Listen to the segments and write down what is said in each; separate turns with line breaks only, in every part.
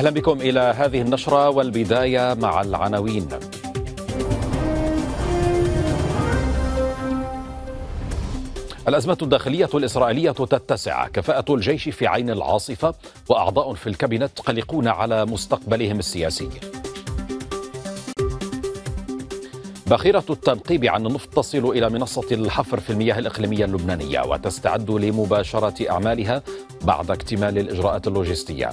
أهلا بكم إلى هذه النشرة والبداية مع العناوين الأزمة الداخلية الإسرائيلية تتسع كفاءة الجيش في عين العاصفة وأعضاء في الكابينت قلقون على مستقبلهم السياسي باخرة التنقيب عن النفط تصل إلى منصة الحفر في المياه الإقليمية اللبنانية وتستعد لمباشرة أعمالها بعد اكتمال الإجراءات اللوجستية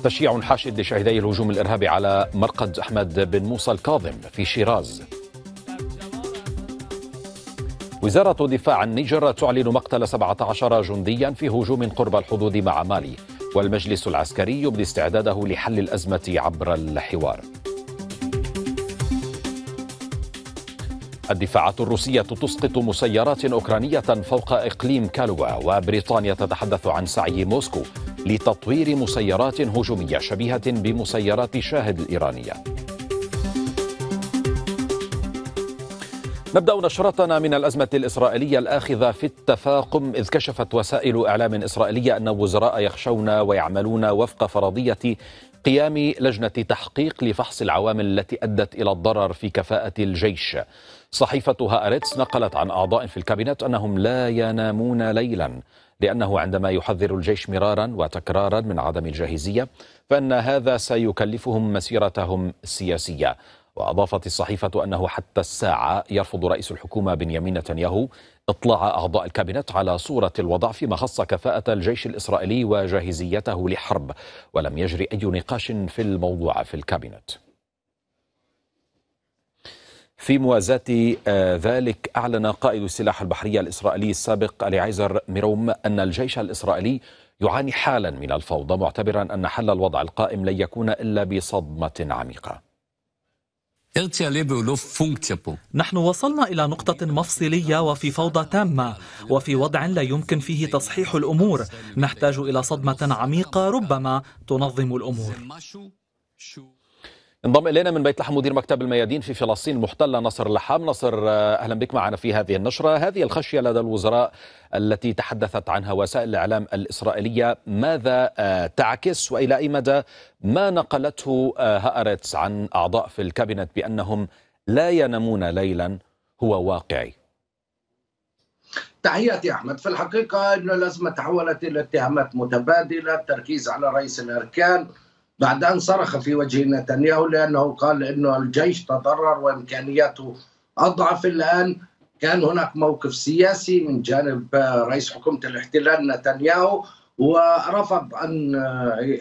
تشييع حاشد لشهدي الهجوم الإرهابي على مرقد أحمد بن موسى الكاظم في شيراز وزارة دفاع النيجر تعلن مقتل 17 جنديا في هجوم قرب الحدود مع مالي والمجلس العسكري يبدي استعداده لحل الأزمة عبر الحوار الدفاعات الروسية تسقط مسيرات أوكرانية فوق إقليم كالوا وبريطانيا تتحدث عن سعي موسكو لتطوير مسيرات هجومية شبيهة بمسيرات شاهد الإيرانية نبدا نشرتنا من الازمه الاسرائيليه الاخذه في التفاقم اذ كشفت وسائل اعلام اسرائيليه ان وزراء يخشون ويعملون وفق فرضيه قيام لجنة تحقيق لفحص العوامل التي أدت إلى الضرر في كفاءة الجيش صحيفة هآرتس نقلت عن أعضاء في الكابينت أنهم لا ينامون ليلا لأنه عندما يحذر الجيش مرارا وتكرارا من عدم الجاهزية فإن هذا سيكلفهم مسيرتهم السياسية وأضافت الصحيفة أنه حتى الساعة يرفض رئيس الحكومة بنيامين نتنياهو اطلاع أعضاء الكابينت على صورة الوضع فيما خص كفاءة الجيش الإسرائيلي وجاهزيته لحرب ولم يجري أي نقاش في الموضوع في الكابينت في موازاة آه، ذلك أعلن قائد السلاح البحرية الإسرائيلي السابق أليعيزر ميروم أن الجيش الإسرائيلي يعاني حالا من الفوضى معتبرا أن حل الوضع القائم لن يكون إلا بصدمة عميقة
نحن وصلنا إلى نقطة مفصلية وفي فوضى تامة وفي وضع لا يمكن فيه تصحيح الأمور نحتاج إلى صدمة عميقة ربما تنظم الأمور
انضم الينا من بيت لحم مدير مكتب الميادين في فلسطين المحتله نصر اللحام نصر آه، اهلا بك معنا في هذه النشره هذه الخشيه لدى الوزراء التي تحدثت عنها وسائل الاعلام الاسرائيليه ماذا آه، تعكس والى اي مدى ما نقلته آه، هارتس عن اعضاء في الكابينت بانهم لا ينامون ليلا هو واقعي
تحياتي احمد في الحقيقه انه الازمه تحولت الى اتهامات متبادله التركيز على رئيس الاركان بعد أن صرخ في وجه نتنياهو لأنه قال أنه الجيش تضرر وإمكانياته أضعف الآن كان هناك موقف سياسي من جانب رئيس حكومة الاحتلال نتنياهو ورفض أن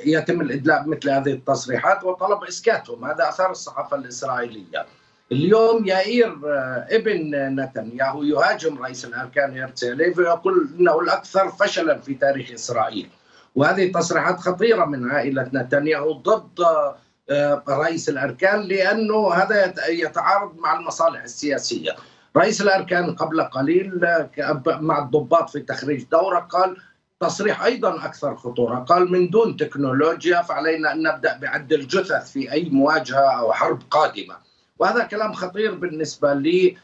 يتم الإدلاء مثل هذه التصريحات وطلب إسكاتهم هذا أثار الصحافة الإسرائيلية اليوم يائير ابن نتنياهو يهاجم رئيس الأركان هرتسي ويقول أنه الأكثر فشلا في تاريخ إسرائيل وهذه تصريحات خطيره من عائله نتنياهو ضد آه، رئيس الاركان لانه هذا يتعارض مع المصالح السياسيه. رئيس الاركان قبل قليل آه، مع الضباط في تخريج دوره قال تصريح ايضا اكثر خطوره، قال من دون تكنولوجيا فعلينا ان نبدا بعد الجثث في اي مواجهه او حرب قادمه. وهذا كلام خطير بالنسبه لي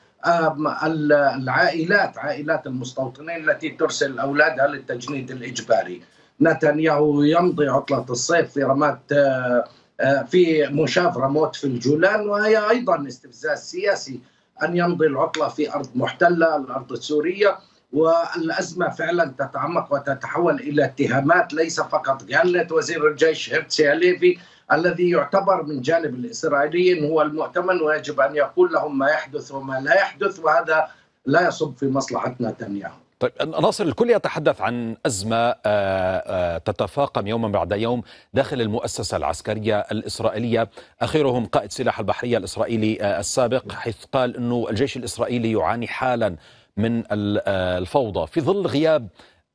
العائلات عائلات المستوطنين التي ترسل اولادها للتجنيد الاجباري نتنياهو يمضي عطلة الصيف في رماد آه، آه، في مشاف رموت في الجولان وهي أيضا استفزاز سياسي أن يمضي العطلة في أرض محتلة الأرض السورية والأزمة فعلا تتعمق وتتحول إلى اتهامات ليس فقط قالت وزير الجيش هرتسي هليفي الذي يعتبر من جانب الإسرائيليين هو المؤتمن ويجب أن يقول لهم ما يحدث وما لا يحدث وهذا لا يصب في مصلحة نتنياهو
طيب ناصر الكل يتحدث عن أزمة آه، آه، تتفاقم يوما بعد يوم داخل المؤسسة العسكرية الإسرائيلية أخيرهم قائد سلاح البحرية الإسرائيلي آه، السابق حيث قال أنه الجيش الإسرائيلي يعاني حالا من الفوضى في ظل غياب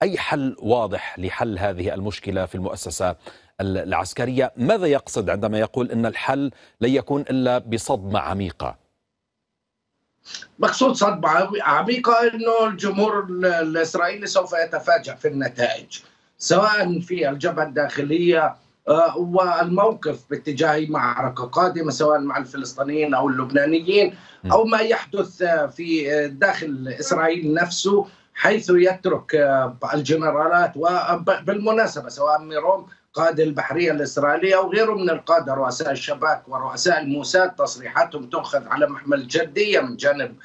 أي حل واضح لحل هذه المشكلة في المؤسسة العسكرية ماذا يقصد عندما يقول أن الحل لن يكون إلا بصدمة عميقة
مقصود صدمة عميقة أنه الجمهور الإسرائيلي سوف يتفاجأ في النتائج سواء في الجبهة الداخلية آه، والموقف باتجاه معركة قادمة سواء مع الفلسطينيين أو اللبنانيين أو ما يحدث آه، في آه، داخل إسرائيل نفسه حيث يترك الجنرالات وبالمناسبة سواء ميروم قادة البحرية الإسرائيلية وغيره من القادة رؤساء الشباك ورؤساء الموساد تصريحاتهم تؤخذ على محمل جدية من جانب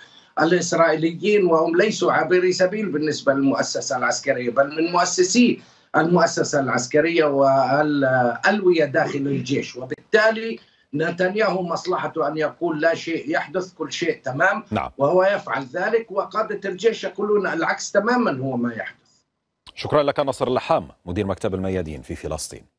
الإسرائيليين وهم ليسوا عابري سبيل بالنسبة للمؤسسة العسكرية بل من مؤسسي المؤسسة العسكرية والألوية داخل الجيش وبالتالي نتنياهو مصلحته أن يقول لا شيء يحدث كل شيء تمام نعم. وهو يفعل ذلك وقادة الجيش يقولون العكس تماما هو ما يحدث
شكرا لك نصر اللحام مدير مكتب الميادين في فلسطين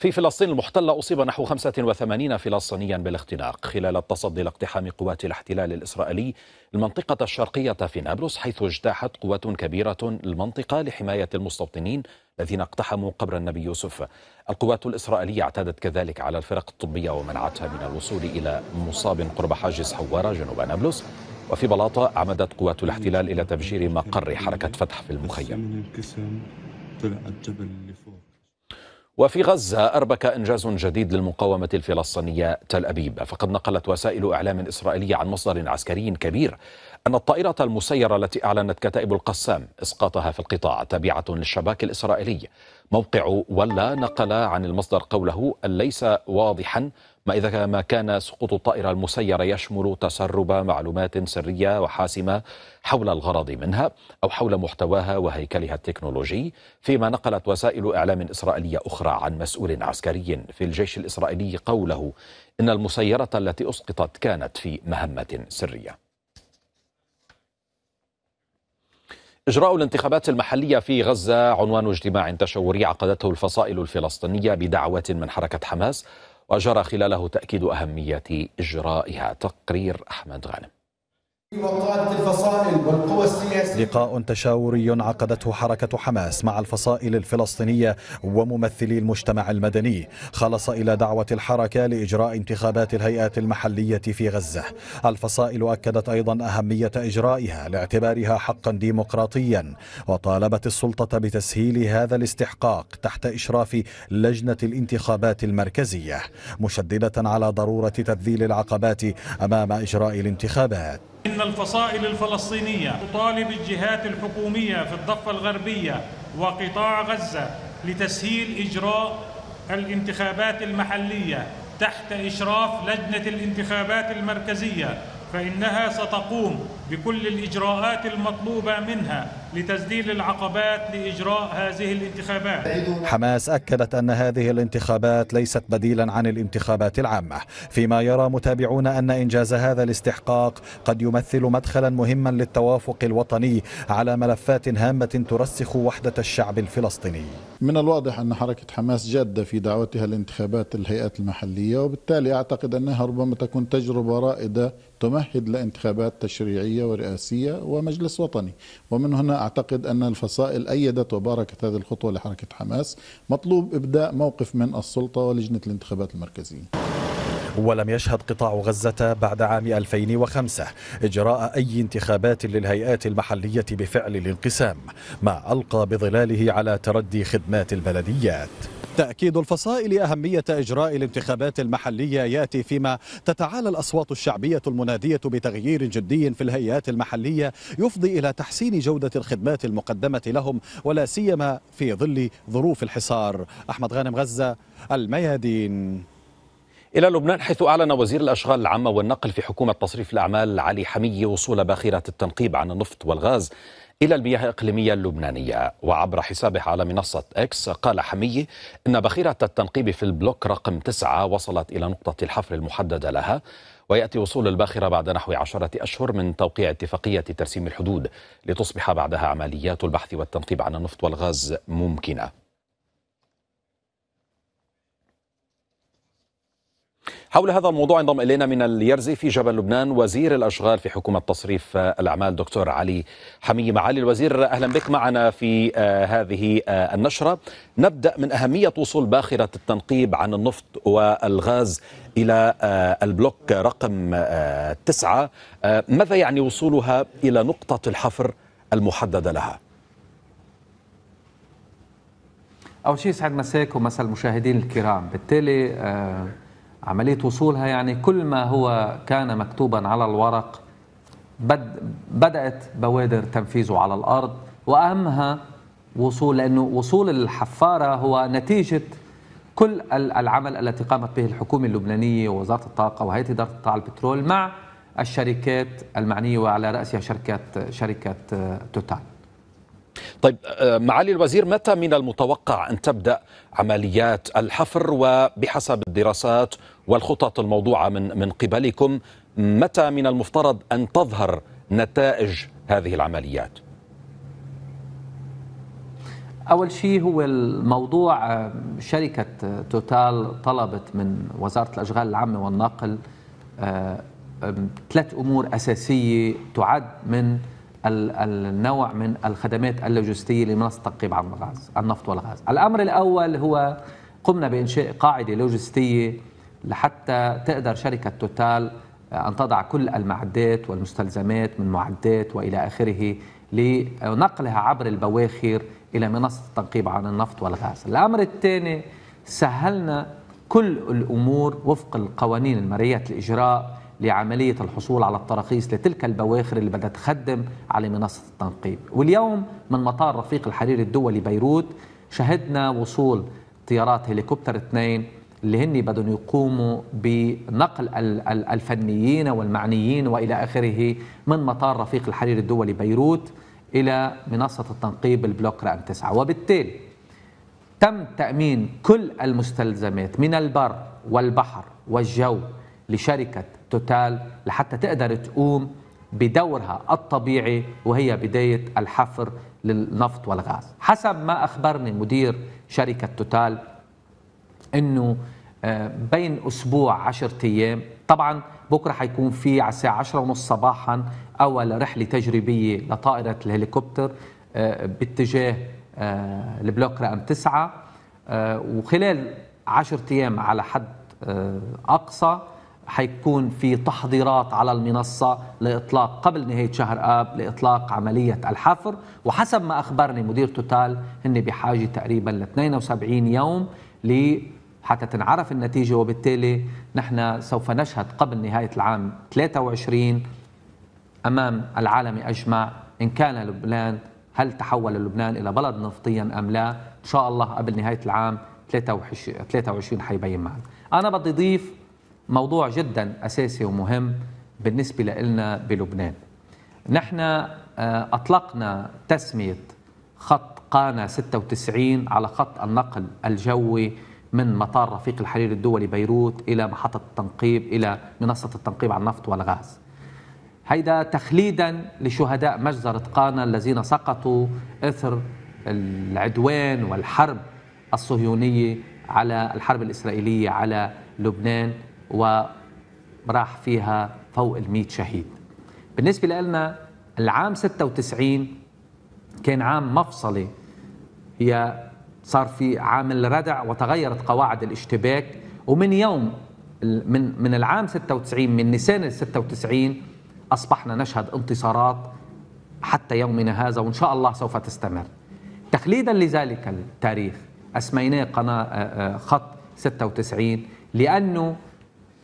في فلسطين المحتلة أصيب نحو 85 فلسطينيا بالاختناق خلال التصدي لاقتحام قوات الاحتلال الإسرائيلي المنطقة الشرقية في نابلس حيث اجتاحت قوات كبيرة المنطقة لحماية المستوطنين الذين اقتحموا قبر النبي يوسف القوات الإسرائيلية اعتادت كذلك على الفرق الطبية ومنعتها من الوصول إلى مصاب قرب حاجز حوارة جنوب نابلس وفي بلاطة عمدت قوات الاحتلال إلى تفجير مقر حركة فتح في المخيم
طلع الجبل
وفي غزة أربك إنجاز جديد للمقاومة الفلسطينية تل أبيب فقد نقلت وسائل إعلام إسرائيلية عن مصدر عسكري كبير أن الطائرة المسيرة التي أعلنت كتائب القسام إسقاطها في القطاع تابعة للشباك الإسرائيلي موقع ولا نقل عن المصدر قوله ليس واضحا ما إذا ما كان سقوط الطائرة المسيرة يشمل تسرب معلومات سرية وحاسمة حول الغرض منها أو حول محتواها وهيكلها التكنولوجي فيما نقلت وسائل إعلام إسرائيلية أخرى عن مسؤول عسكري في الجيش الإسرائيلي قوله إن المسيرة التي أسقطت كانت في مهمة سرية إجراء الانتخابات المحلية في غزة عنوان اجتماع تشاوري عقدته الفصائل الفلسطينية بدعوة من حركة حماس وجرى خلاله تأكيد أهمية إجرائها تقرير أحمد غانم
وقادة الفصائل والقوى السياسية
لقاء تشاوري عقدته حركة حماس مع الفصائل الفلسطينية وممثلي المجتمع المدني خلص إلى دعوة الحركة لإجراء انتخابات الهيئات المحلية في غزة الفصائل أكدت أيضا أهمية إجرائها لاعتبارها حقا ديمقراطيا وطالبت السلطة بتسهيل هذا الاستحقاق تحت إشراف لجنة الانتخابات المركزية مشددة على ضرورة تذليل العقبات أمام إجراء الانتخابات
إن الفصائل الفلسطينية تطالب الجهات الحكومية في الضفة الغربية وقطاع غزة لتسهيل إجراء الانتخابات المحلية تحت إشراف لجنة الانتخابات المركزية فإنها ستقوم بكل الإجراءات المطلوبة منها لتسديل العقبات لإجراء هذه الانتخابات
حماس أكدت أن هذه الانتخابات ليست بديلا عن الانتخابات العامة فيما يرى متابعون أن إنجاز هذا الاستحقاق قد يمثل مدخلا مهما للتوافق الوطني على ملفات هامة ترسخ وحدة الشعب الفلسطيني من الواضح أن حركة حماس جادة في دعوتها لانتخابات الهيئات المحلية وبالتالي أعتقد أنها ربما تكون تجربة رائدة تمهد لانتخابات تشريعية ورئاسية ومجلس وطني ومن هنا أعتقد أن الفصائل أيدت وباركت هذه الخطوة لحركة حماس مطلوب إبداء موقف من السلطة ولجنة الانتخابات المركزية ولم يشهد قطاع غزة بعد عام 2005 إجراء أي انتخابات للهيئات المحلية بفعل الانقسام ما ألقى بظلاله على تردي خدمات البلديات تأكيد الفصائل أهمية إجراء الانتخابات المحلية يأتي فيما تتعالى الأصوات الشعبية المنادية بتغيير جدي في الهيئات المحلية يفضي إلى تحسين جودة الخدمات المقدمة لهم ولا سيما في ظل ظروف الحصار أحمد غانم غزة الميادين إلى لبنان حيث أعلن وزير الأشغال العامة والنقل
في حكومة تصريف الأعمال علي حمية وصول باخرة التنقيب عن النفط والغاز إلى المياه الإقليمية اللبنانية وعبر حسابه على منصة إكس قال حمية إن بخيرة التنقيب في البلوك رقم تسعة وصلت إلى نقطة الحفر المحددة لها ويأتي وصول الباخرة بعد نحو عشرة أشهر من توقيع اتفاقية ترسيم الحدود لتصبح بعدها عمليات البحث والتنقيب عن النفط والغاز ممكنة حول هذا الموضوع انضم الينا من اليرزي في جبل لبنان وزير الاشغال في حكومه تصريف الاعمال دكتور علي حمي معالي الوزير اهلا بك معنا في آه، هذه آه، النشره نبدا من اهميه وصول باخره التنقيب عن النفط والغاز الى آه، البلوك رقم تسعه ماذا يعني وصولها الى نقطه الحفر المحدده لها؟
أول شيء يسعد مساك ومسا المشاهدين الكرام بالتالي عملية وصولها يعني كل ما هو كان مكتوبا على الورق بد بدأت بوادر تنفيذه على الأرض وأهمها وصول لأنه وصول الحفارة هو نتيجة كل العمل التي قامت به الحكومة اللبنانية ووزارة الطاقة وهيئة إدارة الطاقة البترول مع الشركات المعنية وعلى رأسها شركات شركة توتال
طيب آه، معالي الوزير متى من المتوقع أن تبدأ عمليات الحفر وبحسب الدراسات والخطط الموضوعة من, من قبلكم متى من المفترض أن تظهر نتائج هذه العمليات؟
أول شيء هو الموضوع آه، شركة آه، توتال طلبت من وزارة الأشغال العامة والنقل ثلاث أمور أساسية تعد من النوع من الخدمات اللوجستية لمنصة تقريب عن الغاز النفط والغاز الأمر الأول هو قمنا بإنشاء قاعدة لوجستية لحتى تقدر شركة توتال آه، أن تضع كل المعدات والمستلزمات من معدات وإلى آخره لنقلها عبر البواخر إلى منصة التنقيب عن النفط والغاز الأمر الثاني سهلنا كل الأمور وفق القوانين المرية الإجراء لعملية الحصول على التراخيص لتلك البواخر اللي بدأت تخدم على منصة التنقيب واليوم من مطار رفيق الحرير الدولي بيروت شهدنا وصول طيارات هليكوبتر اثنين اللي هن بدهم يقوموا بنقل الفنيين والمعنيين والى اخره من مطار رفيق الحرير الدولي بيروت الى منصه التنقيب البلوك رقم تسعة وبالتالي تم تامين كل المستلزمات من البر والبحر والجو لشركه توتال لحتى تقدر تقوم بدورها الطبيعي وهي بداية الحفر للنفط والغاز حسب ما أخبرني مدير شركة توتال أنه آه، بين أسبوع عشرة أيام طبعا بكرة حيكون في على الساعة عشرة ونص صباحا أول رحلة تجريبية لطائرة الهليكوبتر آه، باتجاه البلوك آه، رقم تسعة وخلال عشرة أيام على حد أقصى حيكون في تحضيرات على المنصة لإطلاق قبل نهاية شهر آب لإطلاق عملية الحفر وحسب ما أخبرني مدير توتال هن بحاجة تقريبا ل 72 يوم ل حتى تنعرف النتيجة وبالتالي نحن سوف نشهد قبل نهاية العام 23 أمام العالم أجمع إن كان لبنان هل تحول لبنان إلى بلد نفطيا أم لا إن شاء الله قبل نهاية العام 23 حيبين معنا أنا بدي أضيف موضوع جدا أساسي ومهم بالنسبة لنا بلبنان نحن آه، أطلقنا تسمية خط قانا 96 على خط النقل الجوي من مطار رفيق الحرير الدولي بيروت إلى محطة التنقيب إلى منصة التنقيب على النفط والغاز هيدا تخليدا لشهداء مجزرة قانا الذين سقطوا إثر العدوان والحرب الصهيونية على الحرب الإسرائيلية على لبنان وراح فيها فوق ال شهيد بالنسبة لنا العام 96 كان عام مفصلي هي صار في عام الردع وتغيرت قواعد الاشتباك ومن يوم من من العام 96 من نيسان 96 اصبحنا نشهد انتصارات حتى يومنا هذا وان شاء الله سوف تستمر. تخليدا لذلك التاريخ اسميناه قناه آه، آه، خط 96 لانه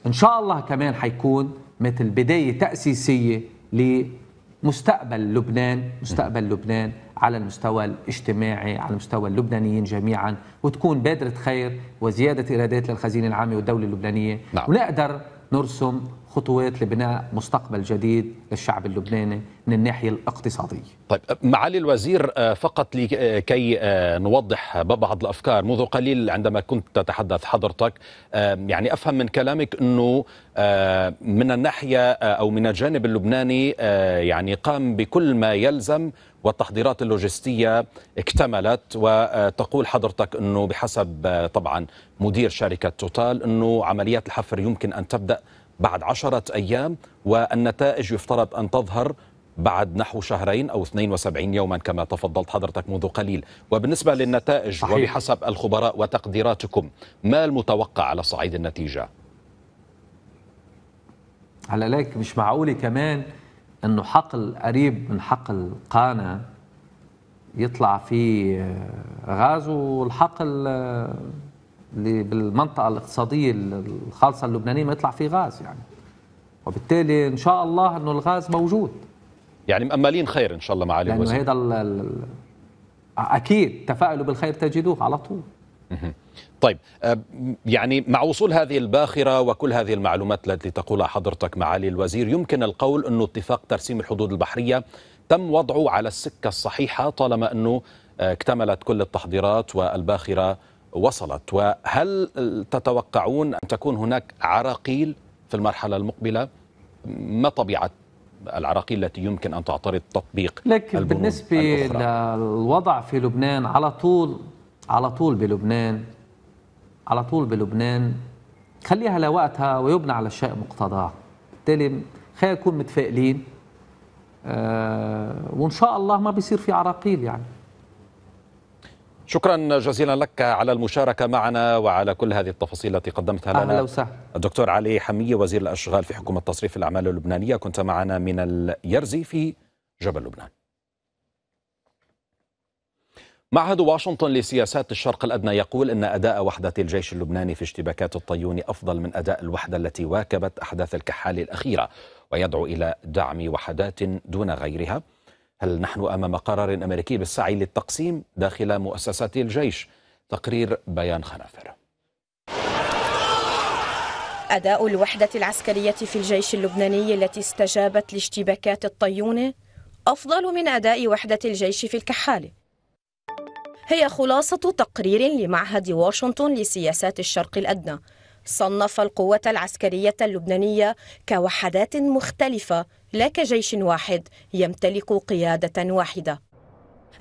ان شاء الله كمان حيكون مثل بدايه تاسيسيه لمستقبل لبنان مستقبل لبنان على المستوى الاجتماعي على مستوى اللبنانيين جميعا وتكون بادرة خير وزيادة إيرادات للخزينة العامة والدولة اللبنانية نعم. ونقدر نرسم خطوات لبناء مستقبل جديد للشعب اللبناني من الناحيه الاقتصاديه. طيب معالي
الوزير آه، فقط لكي آه، آه، نوضح بعض الافكار، منذ قليل عندما كنت تتحدث حضرتك يعني افهم من كلامك انه من الناحيه او من الجانب اللبناني يعني قام بكل ما يلزم والتحضيرات اللوجستية اكتملت وتقول حضرتك أنه بحسب طبعا مدير شركة توتال أنه عمليات الحفر يمكن أن تبدأ بعد عشرة أيام والنتائج يفترض أن تظهر بعد نحو شهرين أو 72 يوما كما تفضلت حضرتك منذ قليل وبالنسبة للنتائج صحيح. وبحسب الخبراء وتقديراتكم ما المتوقع على صعيد النتيجة؟
على لك مش معقولة كمان أنه حقل قريب من حقل قانا يطلع فيه آه، غاز والحقل آه، بالمنطقه الاقتصاديه الخالصه اللبنانيه ما يطلع فيه غاز يعني وبالتالي ان شاء الله انه الغاز موجود يعني مأملين خير ان شاء الله معالي يعني الوزير هذا اكيد تفائلوا بالخير تجدوه على طول
طيب آه، يعني مع وصول هذه الباخره وكل هذه المعلومات التي تقولها حضرتك معالي الوزير يمكن القول انه اتفاق ترسيم الحدود البحريه تم وضعه على السكه الصحيحه طالما انه آه، اكتملت كل التحضيرات والباخره وصلت وهل تتوقعون أن تكون هناك عراقيل في المرحلة المقبلة ما طبيعة العراقيل التي يمكن أن تعترض تطبيق
لكن بالنسبة للوضع في لبنان على طول على طول بلبنان على طول بلبنان خليها لوقتها ويبنى على الشيء مقتضاه بالتالي خلينا نكون متفائلين آه وإن شاء الله ما بيصير في عراقيل يعني شكرا
جزيلا لك على المشاركة معنا وعلى كل هذه التفاصيل التي قدمتها لنا أهلا وسهلا الدكتور علي حمية وزير الأشغال في حكومة تصريف الأعمال اللبنانية كنت معنا من اليرزي في جبل لبنان معهد واشنطن لسياسات الشرق الأدنى يقول أن أداء وحدة الجيش اللبناني في اشتباكات الطيون أفضل من أداء الوحدة التي واكبت أحداث الكحال الأخيرة ويدعو إلى دعم وحدات دون غيرها هل نحن أمام قرار أمريكي بالسعي للتقسيم داخل مؤسسات الجيش؟ تقرير بيان خنافر
أداء الوحدة العسكرية في الجيش اللبناني التي استجابت لاشتباكات الطيونة أفضل من أداء وحدة الجيش في الكحالة هي خلاصة تقرير لمعهد واشنطن لسياسات الشرق الأدنى صنف القوات العسكرية اللبنانية كوحدات مختلفة لا كجيش واحد يمتلك قيادة واحدة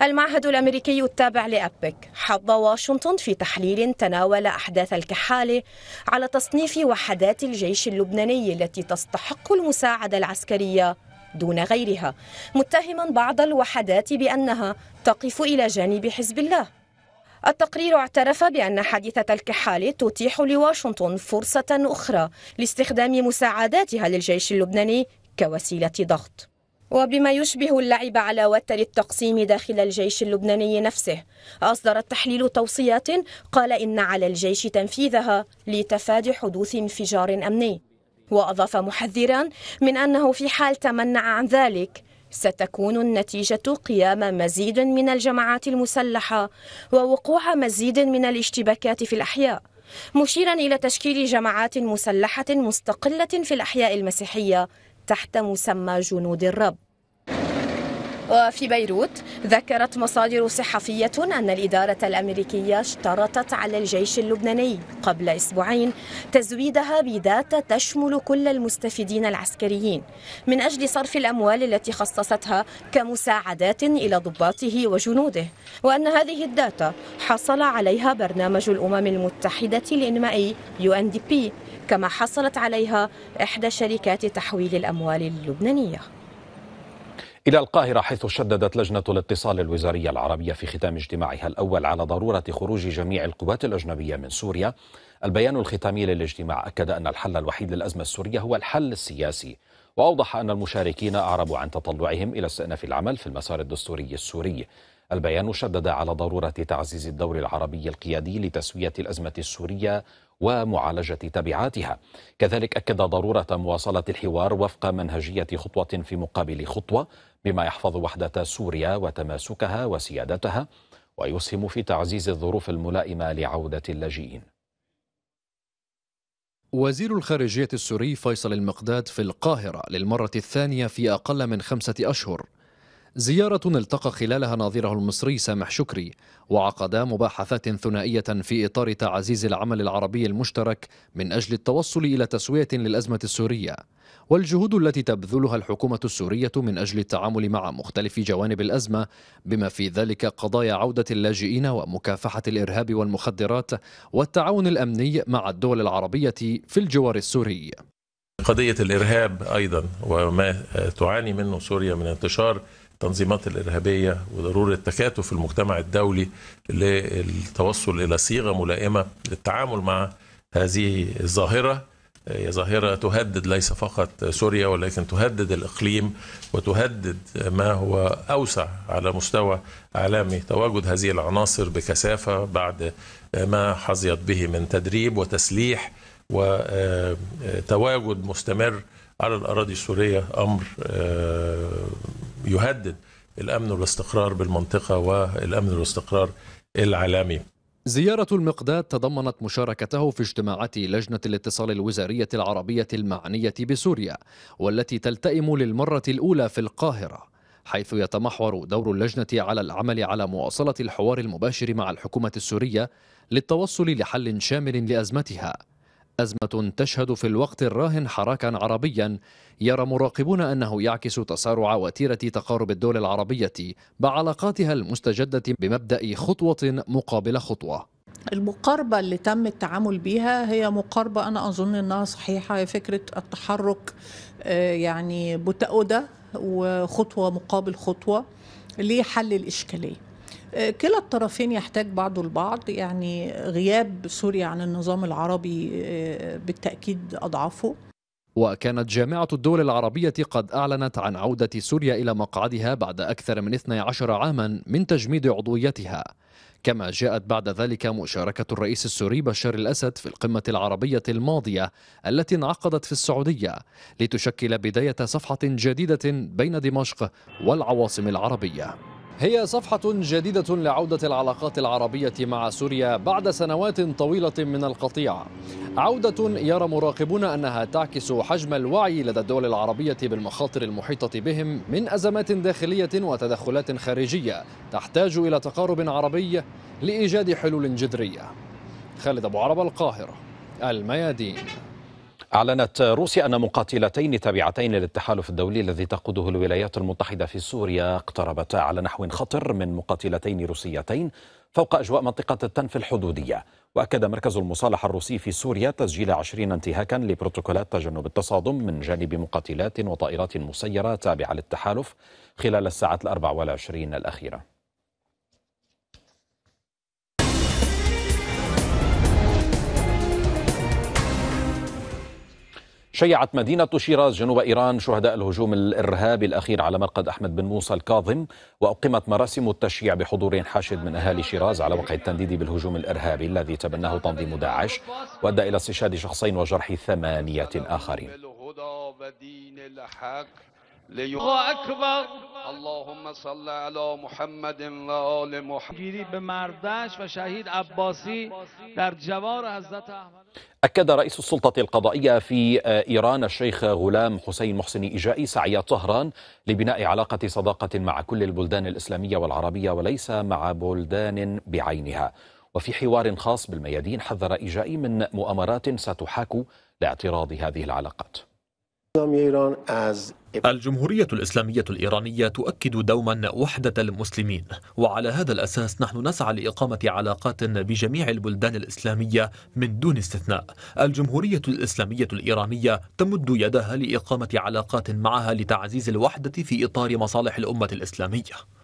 المعهد الامريكي التابع لابك حض واشنطن في تحليل تناول احداث الكحاله على تصنيف وحدات الجيش اللبناني التي تستحق المساعده العسكريه دون غيرها متهما بعض الوحدات بانها تقف الى جانب حزب الله التقرير اعترف بأن حادثة الكحال تتيح لواشنطن فرصة أخرى لاستخدام مساعداتها للجيش اللبناني كوسيلة ضغط وبما يشبه اللعب على وتر التقسيم داخل الجيش اللبناني نفسه أصدر التحليل توصيات قال إن على الجيش تنفيذها لتفادي حدوث انفجار أمني وأضاف محذرا من أنه في حال تمنع عن ذلك ستكون النتيجة قيام مزيد من الجماعات المسلحة ووقوع مزيد من الاشتباكات في الأحياء مشيرا إلى تشكيل جماعات مسلحة مستقلة في الأحياء المسيحية تحت مسمى جنود الرب في بيروت ذكرت مصادر صحفية أن الإدارة الأمريكية اشترطت على الجيش اللبناني قبل أسبوعين تزويدها بداتا تشمل كل المستفيدين العسكريين من أجل صرف الأموال التي خصصتها كمساعدات إلى ضباطه وجنوده وأن هذه الداتا حصل عليها برنامج الأمم المتحدة الإنمائي UNDP كما حصلت عليها إحدى شركات تحويل الأموال اللبنانية
إلى القاهرة حيث شددت لجنة الاتصال الوزارية العربية في ختام اجتماعها الأول على ضرورة خروج جميع القوات الأجنبية من سوريا البيان الختامي للاجتماع أكد أن الحل الوحيد للأزمة السورية هو الحل السياسي وأوضح أن المشاركين أعربوا عن تطلعهم إلى استئناف العمل في المسار الدستوري السوري البيان شدد على ضرورة تعزيز الدور العربي القيادي لتسوية الأزمة السورية ومعالجة تبعاتها كذلك أكد ضرورة مواصلة الحوار وفق منهجية خطوة في مقابل خطوة بما يحفظ وحدة سوريا وتماسكها وسيادتها ويسهم في تعزيز الظروف الملائمة لعودة اللاجئين
وزير الخارجية السوري فيصل المقداد في القاهرة للمرة الثانية في أقل من خمسة أشهر زيارة التقى خلالها ناظره المصري سامح شكري وعقدا مباحثات ثنائية في إطار تعزيز العمل العربي المشترك من أجل التوصل إلى تسوية للأزمة السورية والجهود التي تبذلها الحكومة السورية من أجل التعامل مع مختلف جوانب الأزمة بما في ذلك قضايا عودة اللاجئين ومكافحة الإرهاب والمخدرات والتعاون الأمني مع الدول العربية في الجوار السوري
قضية الإرهاب أيضا وما تعاني منه سوريا من انتشار التنظيمات الارهابيه وضروره تكاتف المجتمع الدولي للتوصل الى صيغه ملائمه للتعامل مع هذه الظاهره هي ظاهره تهدد ليس فقط سوريا ولكن تهدد الاقليم وتهدد ما هو اوسع على مستوى إعلامي تواجد هذه العناصر بكثافه بعد ما حظيت به من تدريب وتسليح وتواجد مستمر على الأراضي
السورية أمر آه، يهدد الأمن والاستقرار بالمنطقة والأمن والاستقرار العالمي زيارة المقداد تضمنت مشاركته في اجتماعات لجنة الاتصال الوزارية العربية المعنية بسوريا والتي تلتئم للمرة الأولى في القاهرة حيث يتمحور دور اللجنة على العمل على مواصلة الحوار المباشر مع الحكومة السورية للتوصل لحل شامل لأزمتها أزمة تشهد في الوقت الراهن حراكا عربيا يرى مراقبون أنه يعكس تسارع وتيرة تقارب الدول العربية بعلاقاتها المستجدة بمبدأ خطوة مقابل خطوة
المقاربة اللي تم التعامل بها هي مقاربة أنا أظن أنها صحيحة هي فكرة التحرك آه، يعني بتأودة وخطوة مقابل خطوة لحل الإشكالية
كلا الطرفين يحتاج بعضه البعض يعني غياب سوريا عن النظام العربي آه، بالتأكيد أضعفه
وكانت جامعة الدول العربية قد أعلنت عن عودة سوريا إلى مقعدها بعد أكثر من 12 عاما من تجميد عضويتها كما جاءت بعد ذلك مشاركة الرئيس السوري بشار الأسد في القمة العربية الماضية التي انعقدت في السعودية لتشكل بداية صفحة جديدة بين دمشق والعواصم العربية هي صفحة جديدة لعودة العلاقات العربية مع سوريا بعد سنوات طويلة من القطيع. عودة يرى مراقبون أنها تعكس حجم الوعي لدى الدول العربية بالمخاطر المحيطة بهم من أزمات داخلية وتدخلات خارجية تحتاج إلى تقارب عربي لإيجاد حلول جذرية. خالد أبو عرب القاهرة الميادين
أعلنت روسيا أن مقاتلتين تابعتين للتحالف الدولي الذي تقوده الولايات المتحدة في سوريا اقتربتا على نحو خطر من مقاتلتين روسيتين فوق أجواء منطقة التنف الحدودية وأكد مركز المصالحة الروسي في سوريا تسجيل عشرين انتهاكا لبروتوكولات تجنب التصادم من جانب مقاتلات وطائرات مسيرة تابعة للتحالف خلال الساعات الأربع والعشرين الأخيرة شيعت مدينة شيراز جنوب إيران شهداء الهجوم الإرهابي الأخير على مرقد أحمد بن موسى الكاظم وأقيمت مراسم التشييع بحضور حاشد من أهالي شيراز على وقع التنديد بالهجوم الإرهابي الذي تبناه تنظيم داعش وأدى إلى استشهاد شخصين وجرح ثمانية آخرين
ليو أكبر اللهم صل على محمد و آل محمد گیری به مردش و شهید عباسی در جوار حضرت احمد
أكد رئيس السلطة القضائية في آه، إيران الشيخ غلام حسين محسن إيجائي سعي طهران لبناء علاقة صداقة مع كل البلدان الإسلامية والعربية وليس مع بلدان بعينها وفي حوار خاص بالميادين حذر إيجائي من مؤامرات ستحاك لاعتراض هذه العلاقات
الجمهورية الإسلامية الإيرانية تؤكد دوما وحدة المسلمين وعلى هذا الأساس نحن نسعى لإقامة علاقات بجميع البلدان الإسلامية من دون استثناء الجمهورية الإسلامية الإيرانية تمد يدها لإقامة علاقات معها لتعزيز الوحدة في إطار مصالح الأمة الإسلامية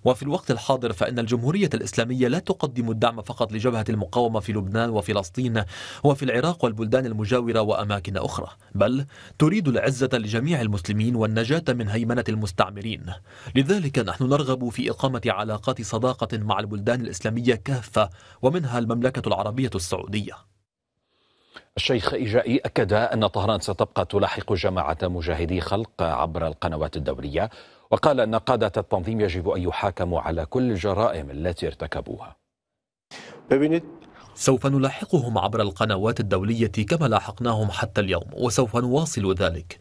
وفي الوقت الحاضر فإن الجمهورية الإسلامية لا تقدم الدعم فقط لجبهة المقاومة في لبنان وفلسطين وفي العراق والبلدان المجاورة وأماكن أخرى بل تريد العزة لجميع المسلمين والنجاة من هيمنة المستعمرين لذلك نحن نرغب في إقامة علاقات صداقة مع البلدان الإسلامية كافة ومنها المملكة العربية السعودية الشيخ إيجائي أكد أن طهران ستبقى تلاحق جماعة مجاهدي خلق
عبر القنوات الدولية وقال أن قادة التنظيم يجب أن يحاكموا على كل الجرائم
التي ارتكبوها سوف نلاحقهم عبر القنوات الدولية كما لاحقناهم حتى اليوم وسوف نواصل ذلك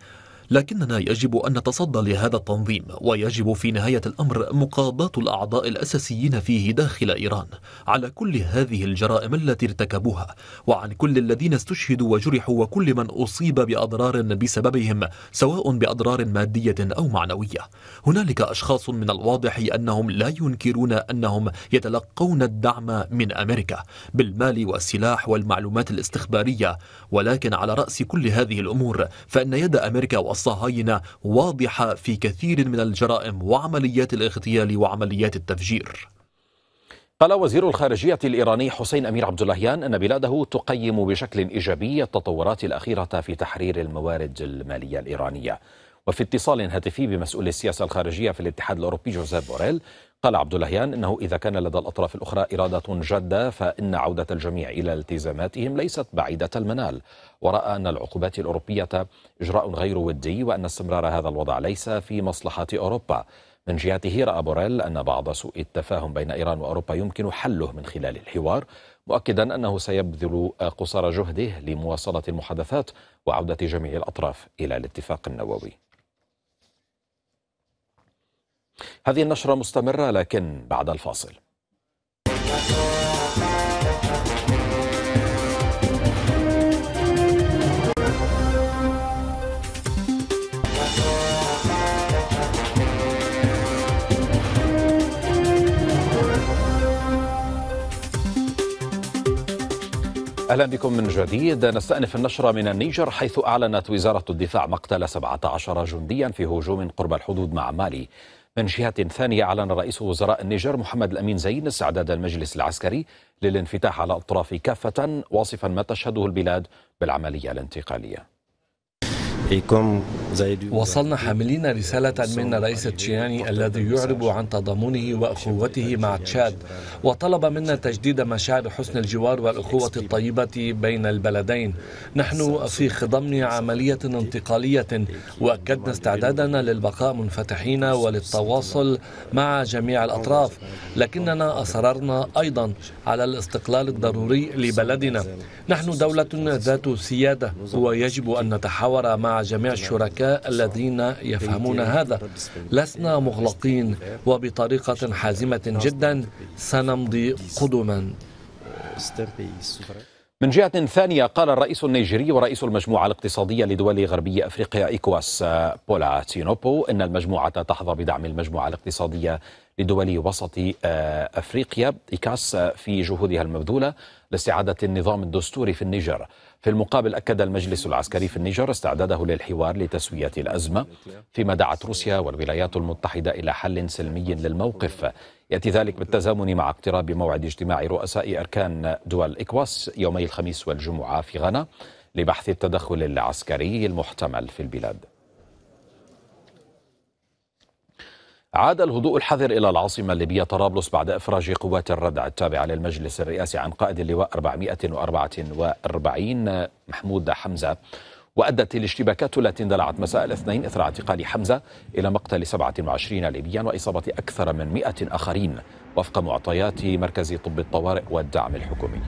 لكننا يجب أن نتصدى لهذا التنظيم ويجب في نهاية الأمر مقاضاة الأعضاء الأساسيين فيه داخل إيران على كل هذه الجرائم التي ارتكبوها وعن كل الذين استشهدوا وجرحوا وكل من أصيب بأضرار بسببهم سواء بأضرار مادية أو معنوية هنالك أشخاص من الواضح أنهم لا ينكرون أنهم يتلقون الدعم من أمريكا بالمال والسلاح والمعلومات الاستخبارية ولكن على رأس كل هذه الأمور فإن يد أمريكا الصهاينة واضحة في كثير من الجرائم وعمليات الاغتيال وعمليات التفجير
قال وزير الخارجية الإيراني حسين أمير عبد اللهيان أن بلاده تقيم بشكل إيجابي التطورات الأخيرة في تحرير الموارد المالية الإيرانية وفي اتصال هاتفي بمسؤول السياسة الخارجية في الاتحاد الأوروبي جوزيف بوريل قال عبد اللهيان انه اذا كان لدى الاطراف الاخرى اراده جاده فان عوده الجميع الى التزاماتهم ليست بعيده المنال وراى ان العقوبات الاوروبيه اجراء غير ودي وان استمرار هذا الوضع ليس في مصلحه اوروبا من جهته راى بوريل ان بعض سوء التفاهم بين ايران واوروبا يمكن حله من خلال الحوار مؤكدا انه سيبذل قصارى جهده لمواصله المحادثات وعوده جميع الاطراف الى الاتفاق النووي هذه النشرة مستمرة لكن بعد الفاصل اهلا بكم من جديد نستأنف النشرة من النيجر حيث اعلنت وزارة الدفاع مقتل 17 جنديا في هجوم قرب الحدود مع مالي من جهة ثانية أعلن رئيس وزراء النيجر محمد الأمين زين استعداد المجلس العسكري للانفتاح على الأطراف كافة واصفا ما تشهده
البلاد بالعملية الانتقالية وصلنا حاملين رسالة من رئيس تشياني الذي يعرب عن تضامنه وأخوته مع تشاد وطلب منا تجديد مشاعر حسن الجوار والأخوة الطيبة بين البلدين نحن في خضم عملية انتقالية وأكدنا استعدادنا للبقاء منفتحين وللتواصل مع جميع الأطراف لكننا أصررنا أيضا على الاستقلال الضروري لبلدنا نحن دولة ذات سيادة ويجب أن نتحاور مع مع جميع الشركاء الذين يفهمون هذا لسنا مغلقين وبطريقة حازمة جدا سنمضي قدما من جهة ثانية
قال الرئيس النيجيري ورئيس المجموعة الاقتصادية لدول غربي أفريقيا إيكواس آه، بولا تينوبو أن المجموعة تحظى بدعم المجموعة الاقتصادية لدول وسط آه، أفريقيا إيكاس آه، في جهودها المبذولة لاستعادة النظام الدستوري في النيجر في المقابل أكد المجلس العسكري في النيجر استعداده للحوار لتسوية الأزمة فيما دعت روسيا والولايات المتحدة إلى حل سلمي للموقف يأتي ذلك بالتزامن مع اقتراب موعد اجتماع رؤساء أركان دول إكواس يومي الخميس والجمعة في غانا لبحث التدخل العسكري المحتمل في البلاد عاد الهدوء الحذر إلى العاصمة الليبية طرابلس بعد إفراج قوات الردع التابعة للمجلس الرئاسي عن قائد اللواء 444 محمود حمزة وأدت الاشتباكات التي اندلعت مساء الاثنين إثر اعتقال حمزة إلى مقتل 27 ليبيا وإصابة أكثر من 100 آخرين وفق معطيات مركز طب الطوارئ والدعم الحكومي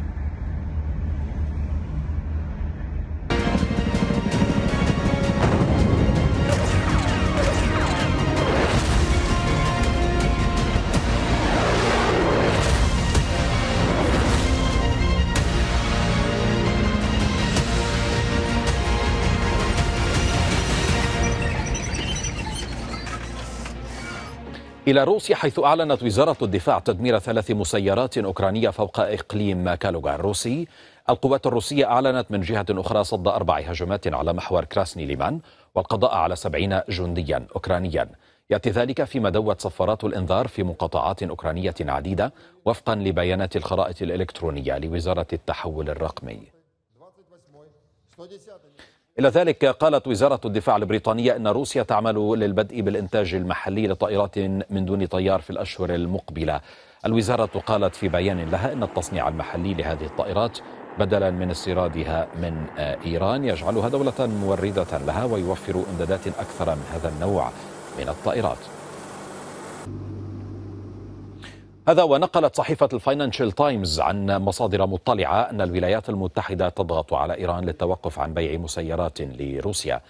إلى روسيا حيث أعلنت وزارة الدفاع تدمير ثلاث مسيرات أوكرانية فوق إقليم كالوغا الروسي القوات الروسية أعلنت من جهة أخرى صد أربع هجمات على محور كراسني ليمان والقضاء على سبعين جنديا أوكرانيا يأتي ذلك فيما دوت صفارات الإنذار في مقاطعات أوكرانية عديدة وفقا لبيانات الخرائط الإلكترونية لوزارة التحول الرقمي إلى ذلك قالت وزارة الدفاع البريطانية أن روسيا تعمل للبدء بالإنتاج المحلي لطائرات من دون طيار في الأشهر المقبلة الوزارة قالت في بيان لها أن التصنيع المحلي لهذه الطائرات بدلا من استيرادها من إيران يجعلها دولة موردة لها ويوفر إمدادات أكثر من هذا النوع من الطائرات هذا ونقلت صحيفة الفاينانشال تايمز عن مصادر مطلعة أن الولايات المتحدة تضغط على إيران للتوقف عن بيع مسيرات لروسيا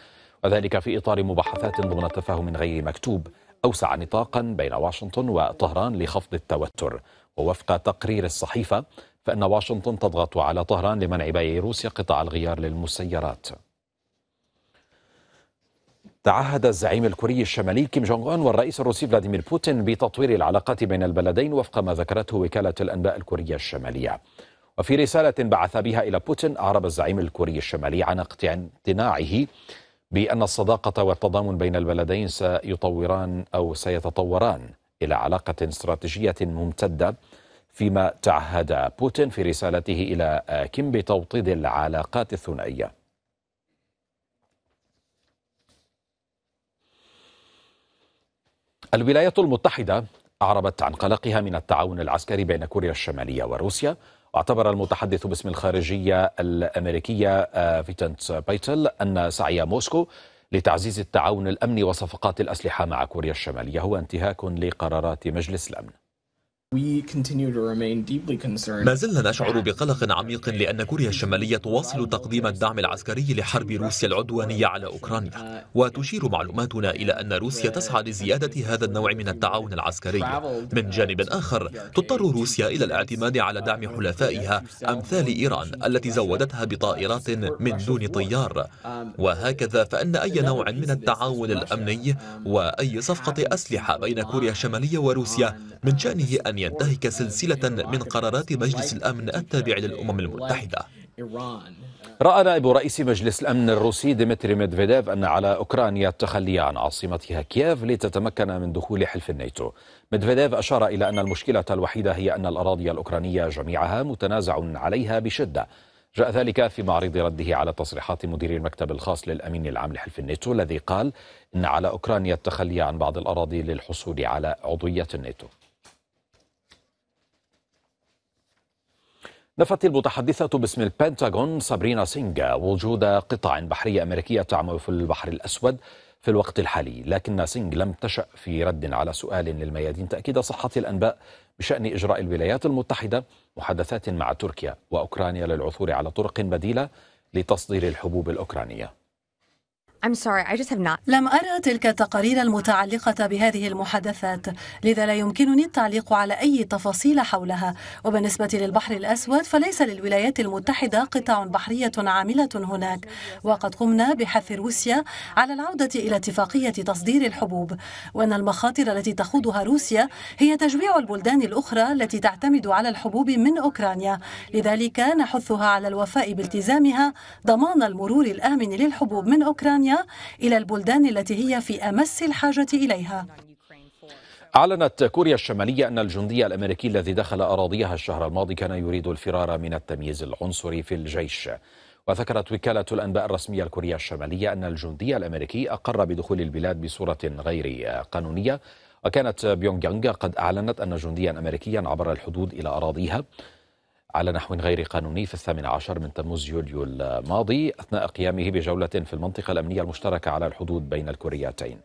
وذلك في إطار مباحثات ضمن تفاهم غير مكتوب أوسع نطاقا بين واشنطن وطهران لخفض التوتر ووفق تقرير الصحيفة فإن واشنطن تضغط على طهران لمنع بيع روسيا قطع الغيار للمسيرات تعهد الزعيم الكوري الشمالي كيم جونغ أون والرئيس الروسي فلاديمير بوتين بتطوير العلاقات بين البلدين وفق ما ذكرته وكالة الأنباء الكورية الشمالية وفي رسالة بعث بها إلى بوتين أعرب الزعيم الكوري الشمالي عن اقتناعه بأن الصداقة والتضامن بين البلدين سيطوران أو سيتطوران إلى علاقة استراتيجية ممتدة فيما تعهد بوتين في رسالته إلى كيم بتوطيد العلاقات الثنائية الولايات المتحدة أعربت عن قلقها من التعاون العسكري بين كوريا الشمالية وروسيا واعتبر المتحدث باسم الخارجية الأمريكية آه، فيتنت بايتل أن سعي موسكو لتعزيز التعاون الأمني وصفقات الأسلحة مع كوريا الشمالية هو انتهاك لقرارات مجلس الأمن
ما زلنا
نشعر بقلق عميق لأن كوريا الشمالية تواصل تقديم الدعم العسكري لحرب روسيا العدوانية على أوكرانيا وتشير معلوماتنا إلى أن روسيا تسعى لزيادة هذا النوع من التعاون العسكري من جانب آخر تضطر روسيا إلى الاعتماد على دعم حلفائها أمثال إيران التي زودتها بطائرات من دون طيار وهكذا فإن أي نوع من التعاون الأمني وأي صفقة أسلحة بين كوريا الشمالية وروسيا من شأنه أن ينتهك سلسلة من قرارات مجلس الأمن التابع للأمم المتحدة
رأى نائب رئيس مجلس الأمن الروسي ديمتري ميدفيديف أن على أوكرانيا التخلي عن عاصمتها كييف لتتمكن من دخول حلف الناتو ميدفيديف أشار إلى أن المشكلة الوحيدة هي أن الأراضي الأوكرانية جميعها متنازع عليها بشدة جاء ذلك في معرض رده على تصريحات مدير المكتب الخاص للأمين العام لحلف الناتو الذي قال إن على أوكرانيا التخلي عن بعض الأراضي للحصول على عضوية الناتو نفت المتحدثة باسم البنتاغون سابرينا سينجا وجود قطع بحرية أمريكية تعمل في البحر الأسود في الوقت الحالي لكن سينج لم تشأ في رد على سؤال للميادين تأكيد صحة الأنباء بشأن إجراء الولايات المتحدة محادثات مع تركيا وأوكرانيا للعثور على طرق بديلة لتصدير الحبوب الأوكرانية
I'm sorry, I just have not. لم أرى تلك التقارير المتعلقة بهذه المحادثات، لذا لا يمكنني التعليق على أي تفاصيل حولها. وبالنسبة للبحر الأسود فليس للولايات المتحدة قطع بحرية عاملة هناك، وقد قمنا بحث روسيا على العودة إلى اتفاقية تصدير الحبوب، وأن المخاطر التي تخوضها روسيا هي تجويع البلدان الأخرى التي تعتمد على الحبوب من أوكرانيا، لذلك نحثها على الوفاء بالتزامها ضمان المرور الآمن للحبوب من أوكرانيا إلى البلدان التي هي في أمس الحاجة إليها
أعلنت كوريا الشمالية أن الجندي الأمريكي الذي دخل أراضيها الشهر الماضي كان يريد الفرار من التمييز العنصري في الجيش وذكرت وكالة الأنباء الرسمية الكورية الشمالية أن الجندي الأمريكي أقر بدخول البلاد بصورة غير قانونية وكانت بيونغ يانغ قد أعلنت أن جنديا أمريكيا عبر الحدود إلى أراضيها على نحو غير قانوني في الثامن عشر من تموز يوليو الماضي أثناء قيامه بجولة في المنطقة الأمنية المشتركة على الحدود بين الكوريتين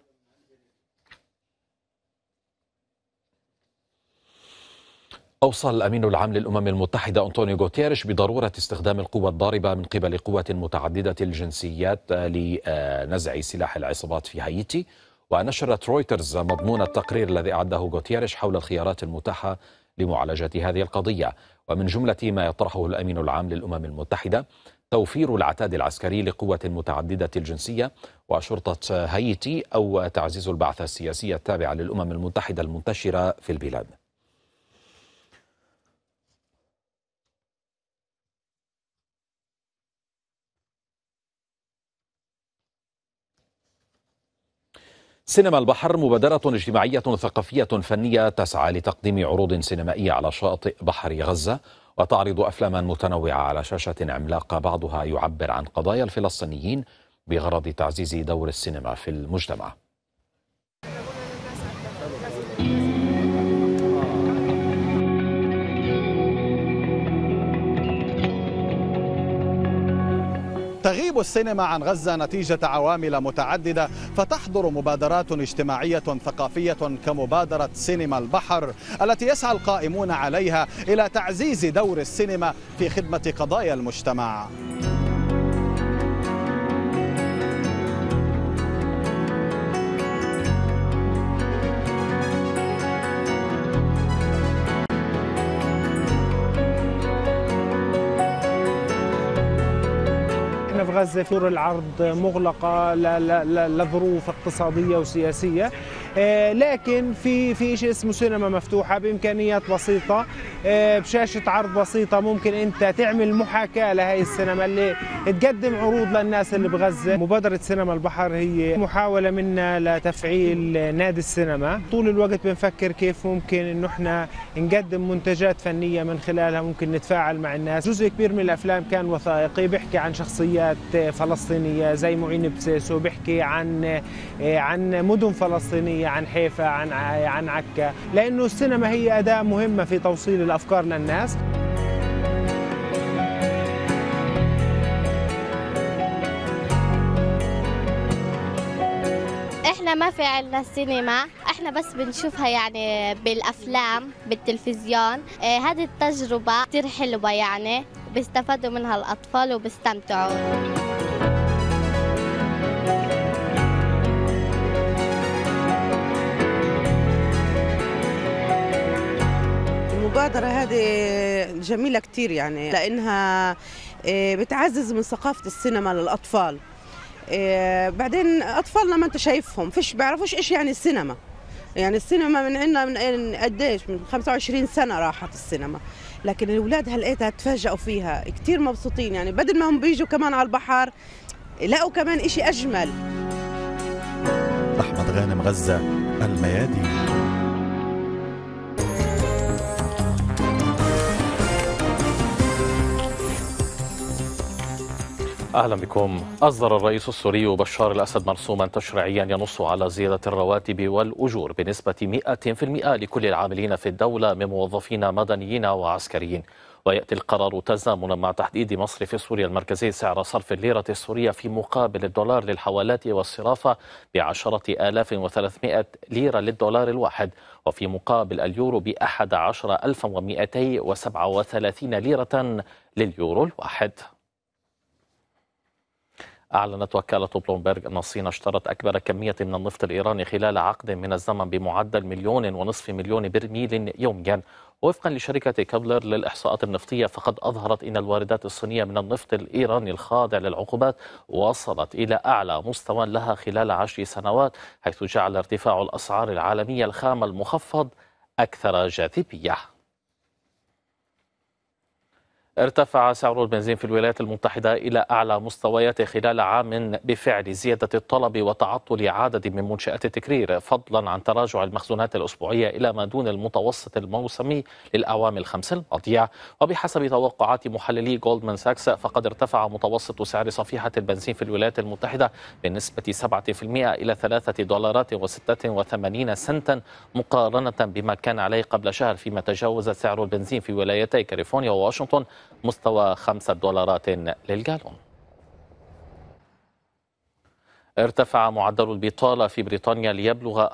أوصى الأمين العام للأمم المتحدة أنطونيو غوتيريش بضرورة استخدام القوة الضاربة من قبل قوة متعددة الجنسيات لنزع سلاح العصابات في هايتي ونشرت رويترز مضمون التقرير الذي أعده غوتيريش حول الخيارات المتاحة لمعالجة هذه القضية ومن جملة ما يطرحه الأمين العام للأمم المتحدة توفير العتاد العسكري لقوة متعددة الجنسية وشرطة هايتي أو تعزيز البعثة السياسية التابعة للأمم المتحدة المنتشرة في البلاد سينما البحر مبادرة اجتماعية ثقافية فنية تسعى لتقديم عروض سينمائية على شاطئ بحر غزة وتعرض أفلاما متنوعة على شاشة عملاقة بعضها يعبر عن قضايا الفلسطينيين بغرض تعزيز دور السينما في المجتمع.
تغيب السينما عن غزة نتيجة عوامل متعددة فتحضر مبادرات اجتماعية ثقافية كمبادرة سينما البحر التي يسعى القائمون عليها إلى تعزيز دور السينما في خدمة قضايا المجتمع
غزة طول العرض مغلقة لظروف اقتصادية وسياسية آه، لكن في في شيء اسمه سينما مفتوحه بامكانيات بسيطه آه، بشاشه عرض بسيطه ممكن انت تعمل محاكاه لهي السينما اللي تقدم عروض للناس اللي بغزه مبادره سينما البحر هي محاوله منا لتفعيل نادي السينما طول الوقت بنفكر كيف ممكن انه احنا نقدم منتجات فنيه من خلالها ممكن نتفاعل مع الناس جزء كبير من الافلام كان وثائقي بيحكي عن شخصيات فلسطينيه زي معين بسيسو بيحكي عن آه، عن مدن فلسطينيه عن حيفا عن عن عكا لأنه السينما هي أداة مهمة في توصيل الأفكار للناس
احنا ما في عندنا سينما احنا بس بنشوفها يعني بالافلام بالتلفزيون اه هذه التجربه كثير حلوه يعني بيستفادوا منها الاطفال وبيستمتعوا المبادرة هذه جميلة كتير يعني لأنها آه، بتعزز من ثقافة السينما للأطفال آه، بعدين أطفالنا ما أنت شايفهم فيش بيعرفوش إيش يعني السينما يعني السينما من عندنا من قديش من 25 سنة راحت السينما لكن الأولاد هلقيتها تفاجئوا فيها كتير مبسوطين يعني بدل ما هم بيجوا كمان على البحر لقوا كمان إشي أجمل
أحمد غانم غزة الميادين
أهلا بكم أصدر الرئيس السوري بشار الأسد مرسوما تشريعيا ينص على زيادة الرواتب والأجور بنسبة 100% لكل العاملين في الدولة من موظفين مدنيين وعسكريين ويأتي القرار تزامنا مع تحديد مصرف سوريا المركزي سعر صرف الليرة السورية في مقابل الدولار للحوالات والصرافة بعشرة آلاف وثلاثمائة ليرة للدولار الواحد وفي مقابل اليورو بأحد عشر وسبعة وثلاثين ليرة لليورو الواحد أعلنت وكالة بلومبرج أن الصين اشترت أكبر كمية من النفط الإيراني خلال عقد من الزمن بمعدل مليون ونصف مليون برميل يوميا وفقا لشركة كابلر للإحصاءات النفطية فقد أظهرت أن الواردات الصينية من النفط الإيراني الخاضع للعقوبات وصلت إلى أعلى مستوى لها خلال عشر سنوات حيث جعل ارتفاع الأسعار العالمية الخام المخفض أكثر جاذبية ارتفع سعر البنزين في الولايات المتحدة إلى أعلى مستوياته خلال عام بفعل زيادة الطلب وتعطل عدد من منشآت التكرير فضلا عن تراجع المخزونات الأسبوعية إلى ما دون المتوسط الموسمي للأعوام الخمس الماضية وبحسب توقعات محللي جولدمان ساكس فقد ارتفع متوسط سعر صفيحة البنزين في الولايات المتحدة بنسبة 7% إلى 3 دولارات و86 سنتا مقارنة بما كان عليه قبل شهر فيما تجاوز سعر البنزين في ولايتي كاليفورنيا وواشنطن مستوى خمسة دولارات للجالون ارتفع معدل البطالة في بريطانيا ليبلغ 4%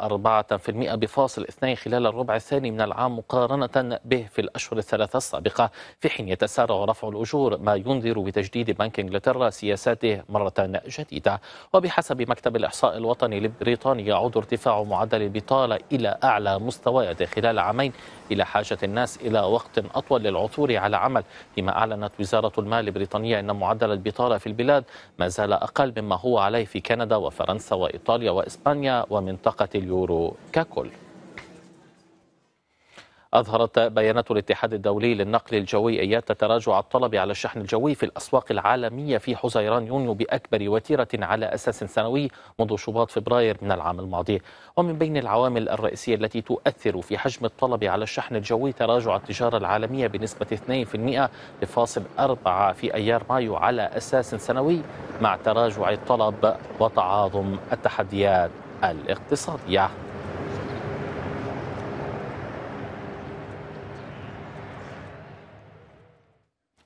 بفاصل 2 خلال الربع الثاني من العام مقارنة به في الأشهر الثلاثة السابقة في حين يتسارع رفع الأجور ما ينذر بتجديد بنك إنجلترا سياساته مرة جديدة وبحسب مكتب الإحصاء الوطني لبريطانيا يعود ارتفاع معدل البطالة إلى أعلى مستوياته خلال عامين إلى حاجة الناس إلى وقت أطول للعثور على عمل فيما أعلنت وزارة المال البريطانية أن معدل البطالة في البلاد ما زال أقل مما هو عليه في كندا وفرنسا وإيطاليا وإسبانيا ومنطقة اليورو ككل أظهرت بيانات الاتحاد الدولي للنقل الجوي إيات تراجع الطلب على الشحن الجوي في الأسواق العالمية في حزيران يونيو بأكبر وتيرة على أساس سنوي منذ شباط فبراير من العام الماضي ومن بين العوامل الرئيسية التي تؤثر في حجم الطلب على الشحن الجوي تراجع التجارة العالمية بنسبة 2% لفاصل 4 في أيار مايو على أساس سنوي مع تراجع الطلب وتعاظم التحديات الاقتصادية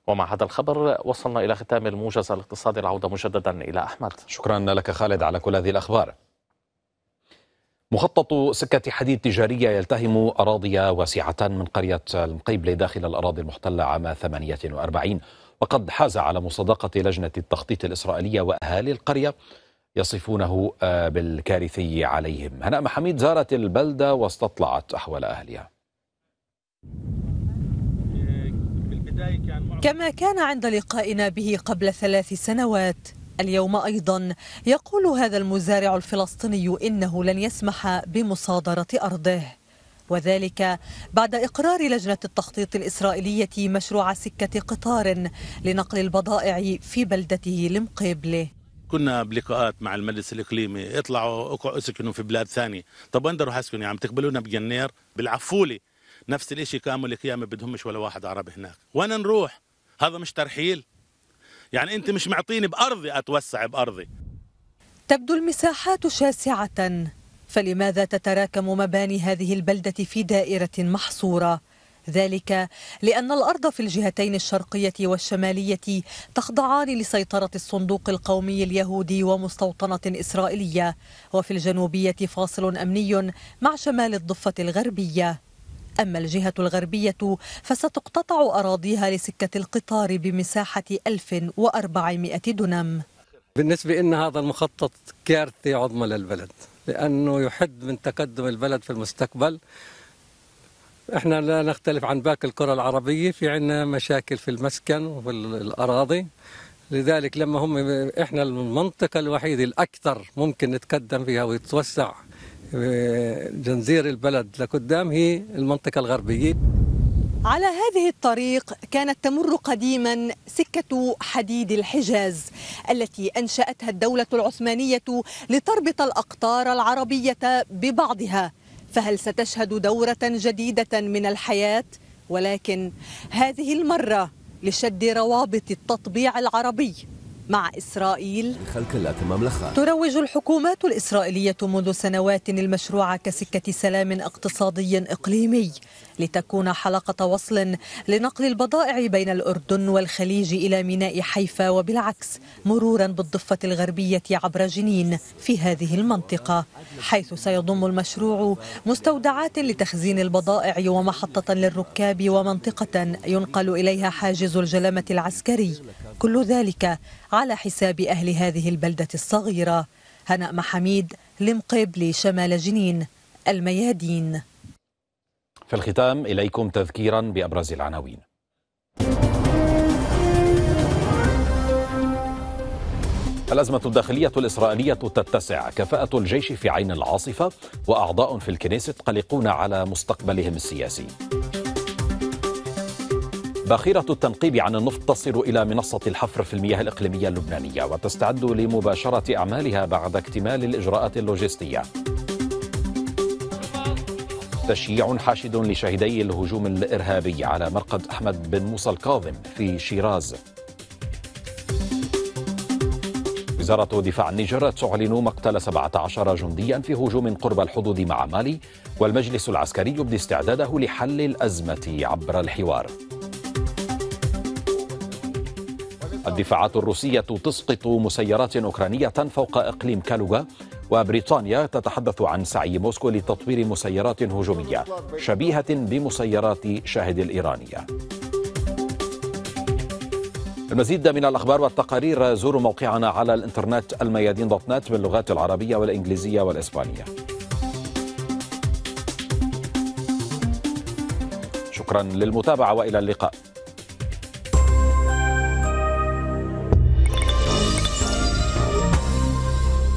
ومع هذا الخبر وصلنا إلى ختام الموجز الاقتصادي العودة مجددا إلى أحمد شكرا لك خالد على كل هذه الأخبار
مخطط سكة حديد تجارية يلتهم أراضي واسعة من قرية المقيبلة داخل الأراضي المحتلة عام 48 وقد حاز على مصادقة لجنة التخطيط الإسرائيلية وأهالي القرية يصفونه آه، بالكارثي عليهم هناء محميد زارت البلدة واستطلعت أحوال أهلها
كما كان عند لقائنا به قبل ثلاث سنوات اليوم أيضا يقول هذا المزارع الفلسطيني إنه لن يسمح بمصادرة أرضه وذلك بعد إقرار لجنة التخطيط الإسرائيلية مشروع سكة قطار لنقل البضائع في بلدته لمقابله
كنا بلقاءات مع المجلس الاقليمي اطلعوا اسكنوا في بلاد ثانيه طب وين بدي حسكن اسكن عم تقبلونا بجنير بالعفوله نفس الاشي كامل اللي بدهمش ولا واحد عربي هناك وين نروح هذا مش ترحيل يعني انت مش معطيني بارضي اتوسع بارضي
تبدو المساحات شاسعه فلماذا تتراكم مباني هذه البلده في دائره محصوره ذلك لأن الأرض في الجهتين الشرقية والشمالية تخضعان لسيطرة الصندوق القومي اليهودي ومستوطنة إسرائيلية وفي الجنوبية فاصل أمني مع شمال الضفة الغربية أما الجهة الغربية فستقتطع أراضيها لسكة القطار بمساحة 1400 دنم
بالنسبة أن هذا المخطط كارثة عظمى للبلد لأنه يحد من تقدم البلد في المستقبل احنا لا نختلف عن باقي الكرة العربية في عندنا مشاكل في المسكن وفي الأراضي لذلك لما هم احنا المنطقة الوحيدة الأكثر ممكن نتقدم فيها ويتوسع جنزير البلد لقدام هي المنطقة الغربية
على هذه الطريق كانت تمر قديما سكة حديد الحجاز التي أنشأتها الدولة العثمانية لتربط الأقطار العربية ببعضها فهل ستشهد دورة جديدة من الحياة؟ ولكن هذه المرة لشد روابط التطبيع العربي مع إسرائيل تروج الحكومات الإسرائيلية منذ سنوات المشروع كسكة سلام اقتصادي إقليمي لتكون حلقة وصل لنقل البضائع بين الأردن والخليج إلى ميناء حيفا وبالعكس مرورا بالضفة الغربية عبر جنين في هذه المنطقة حيث سيضم المشروع مستودعات لتخزين البضائع ومحطة للركاب ومنطقة ينقل إليها حاجز الجلمة العسكري كل ذلك على حساب أهل هذه البلدة الصغيرة هناء محميد لمقبل شمال جنين الميادين
في الختام إليكم تذكيرا بأبرز العناوين الأزمة الداخلية الإسرائيلية تتسع كفاءة الجيش في عين العاصفة وأعضاء في الكنيست قلقون على مستقبلهم السياسي باخرة التنقيب عن النفط تصل إلى منصة الحفر في المياه الإقليمية اللبنانية وتستعد لمباشرة أعمالها بعد اكتمال الإجراءات اللوجستية تشييع حاشد لشهدي الهجوم الإرهابي على مرقد أحمد بن موسى الكاظم في شيراز وزارة دفاع النيجر تعلن مقتل 17 جنديا في هجوم قرب الحدود مع مالي والمجلس العسكري يبدي استعداده لحل الأزمة عبر الحوار الدفاعات الروسية تسقط مسيرات أوكرانية فوق إقليم كالوغا وبريطانيا تتحدث عن سعي موسكو لتطوير مسيرات هجومية شبيهة بمسيرات شاهد الإيرانية المزيد من الأخبار والتقارير زوروا موقعنا على الإنترنت الميادين دوت نت باللغات العربية والإنجليزية والإسبانية شكرا للمتابعة وإلى اللقاء